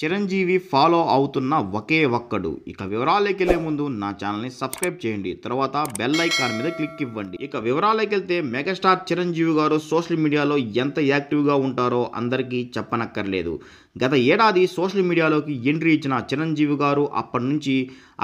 Chiranjeevi follow అవుతున్న ఒకే ఒక్కడు ఇక వివరాలకి ముందు నా ఛానల్ని సబ్స్క్రైబ్ చేయండి తర్వాత బెల్ ఐకాన్ మీద క్లిక్ ఇవ్వండి ఇక వివరాలకి వెళ్తే మెగాస్టార్ చిరంజీవి గారు సోషల్ మీడియాలో ఎంత యాక్టివ్గా ఉంటారో అందరికీ చెప్పనక్కర్లేదు గత ఏడాది సోషల్ మీడియాలోకి ఎంట్రీ ఇచ్చిన చిరంజీవి గారు అప్పటి నుంచి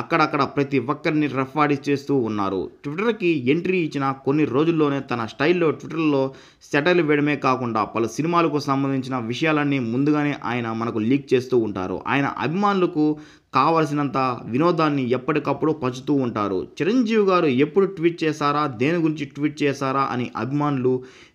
అక్కడక్కడ ప్రతి ఒక్కరిని రెఫాడి చేస్తూ ఉన్నారు ట్విట్టర్కి ఎంట్రీ ఇచ్చిన కొన్ని రోజుల్లోనే తన స్టైల్లో ట్విట్టర్లో సెటైల్ వేయడమే కాకుండా పలు సినిమాలకు సంబంధించిన విషయాలన్నీ ముందుగానే ఆయన మనకు లీక్ చేస్తూ ఉంటారు ఆయన అభిమానులకు కావలసినంత వినోదాన్ని ఎప్పటికప్పుడు పంచుతూ ఉంటారు చిరంజీవి గారు ఎప్పుడు ట్వీట్ చేశారా దేని గురించి ట్వీట్ చేశారా అని అభిమానులు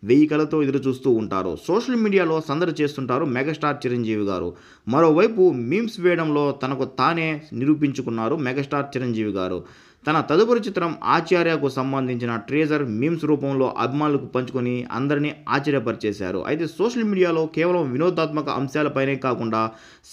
వెయ్యి కళతో ఎదురు చూస్తూ ఉంటారు సోషల్ మీడియాలో సందడి చేస్తుంటారు మెగాస్టార్ చిరంజీవి గారు మరోవైపు మీమ్స్ వేయడంలో తనకు తానే నిరూపించుకున్నారు మెగాస్టార్ చిరంజీవి గారు తన తదుపరి చిత్రం ఆచార్యకు సంబంధించిన ట్రేజర్ మీమ్స్ రూపంలో అభిమానులకు పంచుకొని అందరినీ ఆశ్చర్యపరిచేశారు అయితే సోషల్ మీడియాలో కేవలం వినోదాత్మక అంశాలపైనే కాకుండా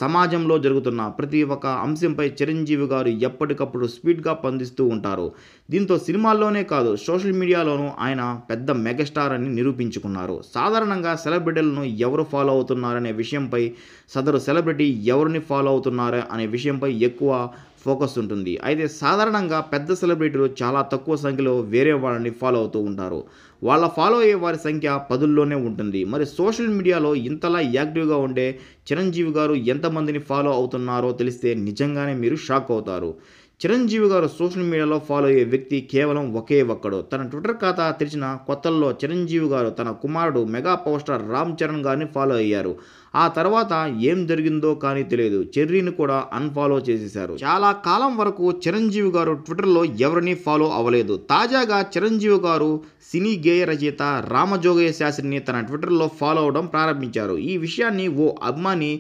సమాజంలో జరుగుతున్న ప్రతి ఒక్క అంశంపై చిరంజీవి గారు ఎప్పటికప్పుడు స్పీడ్గా పందిస్తూ ఉంటారు దీంతో సినిమాల్లోనే కాదు సోషల్ మీడియాలోనూ ఆయన పెద్ద మెగాస్టార్ అని నిరూపించుకున్నారు సాధారణంగా సెలబ్రిటీలను ఎవరు ఫాలో అవుతున్నారనే విషయంపై సదరు సెలబ్రిటీ ఎవరిని ఫాలో అవుతున్నారు అనే విషయంపై ఎక్కువ ఫోకస్ ఉంటుంది అయితే సాధారణంగా పెద్ద సెలబ్రిటీలు చాలా తక్కువ సంఖ్యలో వేరే వాళ్ళని ఫాలో అవుతూ ఉంటారు వాళ్ళ ఫాలో అయ్యే వారి సంఖ్య పదుల్లోనే ఉంటుంది మరి సోషల్ మీడియాలో ఇంతలా యాక్టివ్గా ఉండే చిరంజీవి గారు ఎంతమందిని ఫాలో అవుతున్నారో తెలిస్తే నిజంగానే మీరు షాక్ అవుతారు చిరంజీవి గారు సోషల్ మీడియాలో ఫాలో అయ్యే వ్యక్తి కేవలం ఒకే ఒక్కడు తన ట్విట్టర్ ఖాతా తెరిచిన కొత్తల్లో చిరంజీవి గారు తన కుమారుడు mega power star Ram Charan గారిని ఫాలో అయ్యారు ఆ తర్వాత ఏం జరిగిందో కానీ తెలియదు చెర్రీని కూడా అన్ఫాలో చేసేశారు చాలా కాలం వరకు చిరంజీవి గారు ట్విట్టర్లో ఎవరిని ఫాలో అవ్వలేదు తాజాగా చిరంజీవి గారు సినీ గేయ రచయిత రామజోగయ్య శాస్త్రిని తన ట్విట్టర్లో ఫాలో అవడం ప్రారంభించారు ఈ విషయాన్ని ఓ అభిమాని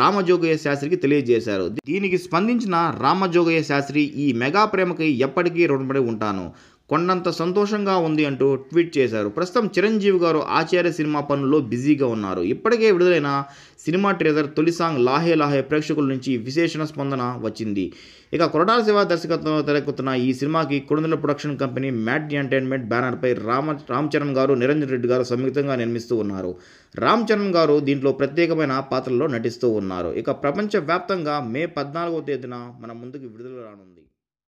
రామజోగయ్య శాస్త్రికి తెలియజేశారు దీనికి స్పందించిన రామజోగయ్య శాస్త్రి ఈ మెగా ప్రేమకి ఎప్పటికీ రుణపడి ఉంటాను కొండంత సంతోషంగా ఉంది అంటూ ట్వీట్ చేశారు ప్రస్తుతం చిరంజీవి గారు ఆచార్య సినిమా పనుల్లో బిజీగా ఉన్నారు ఇప్పటికే విడుదలైన సినిమా ట్రేజర్ తొలి సాంగ్ లాహే లాహే ప్రేక్షకుల నుంచి విశేషణ స్పందన వచ్చింది ఇక కొరటాల శివ దర్శకత్వంలో తెరకుతున్న ఈ సినిమాకి కొడందల ప్రొడక్షన్ కంపెనీ మ్యాట్ ఎంటర్టైన్మెంట్ బ్యానర్పై రామ రామ్ చరణ్ గారు నిరంజన్ రెడ్డి గారు సంయుక్తంగా నిర్మిస్తూ ఉన్నారు రామ్ చరణ్ గారు దీంట్లో ప్రత్యేకమైన పాత్రల్లో నటిస్తూ ఉన్నారు ఇక ప్రపంచవ్యాప్తంగా మే పద్నాలుగో తేదీన మన ముందుకు విడుదల రానుంది